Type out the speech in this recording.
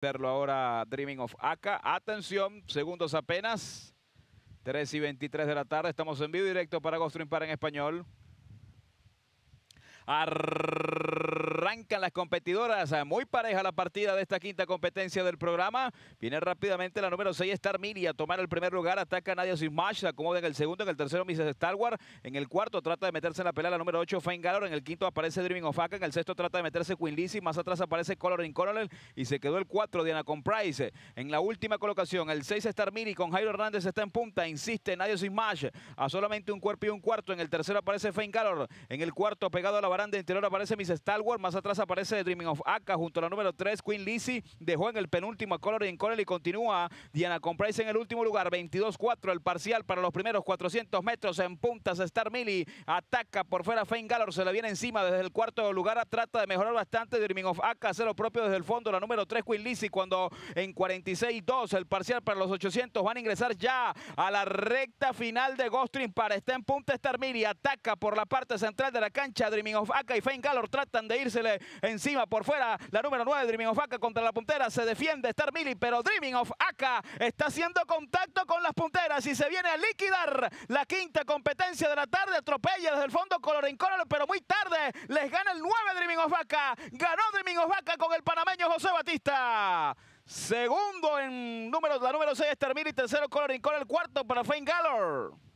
Verlo ahora Dreaming of Aka. Atención, segundos apenas. 3 y 23 de la tarde. Estamos en vivo directo para Ghost Dream Par en español. Arr Arrancan las competidoras, ah, muy pareja la partida de esta quinta competencia del programa. Viene rápidamente la número 6, Star mini a tomar el primer lugar. Ataca a Nadia Smash, se acomoda en el segundo, en el tercero Mrs. Star Wars. En el cuarto trata de meterse en la pelea la número 8, Fine Galor. En el quinto aparece Dreaming of Aka. En el sexto trata de meterse Queen Lizzie. Más atrás aparece Coloring Coronel y se quedó el 4, Diana Comprice. En la última colocación, el 6 Star mini con Jairo Hernández está en punta. Insiste Nadia Smash a solamente un cuerpo y un cuarto. En el tercero aparece Fine Galor. En el cuarto, pegado a la baranda interior, aparece Mrs. Star Wars. Más atrás aparece Dreaming of Aka junto a la número 3, Queen Lizzie. Dejó en el penúltimo a Color in Color y continúa Diana Comprice en el último lugar. 22-4 el parcial para los primeros 400 metros en puntas. Star Milly. ataca por fuera Fein Gallor. Se le viene encima desde el cuarto lugar. Trata de mejorar bastante Dreaming of Aka Hace lo propio desde el fondo. La número 3, Queen Lizzie cuando en 46-2 el parcial para los 800 van a ingresar ya a la recta final de Ghostrim, para está en punta Star Milly. Ataca por la parte central de la cancha Dreaming of Aka y Fein Gallor tratan de irse encima por fuera la número 9, Dreaming of Vaca contra la puntera. Se defiende Star pero Dreaming of Aka está haciendo contacto con las punteras y se viene a liquidar la quinta competencia de la tarde. Atropella desde el fondo coloring Coral, pero muy tarde les gana el 9 Dreaming of Vaca Ganó Dreaming of Vaca con el panameño José Batista. Segundo en número, la número 6, Star Mili Tercero, Colorín el Cuarto para Fain Gallor.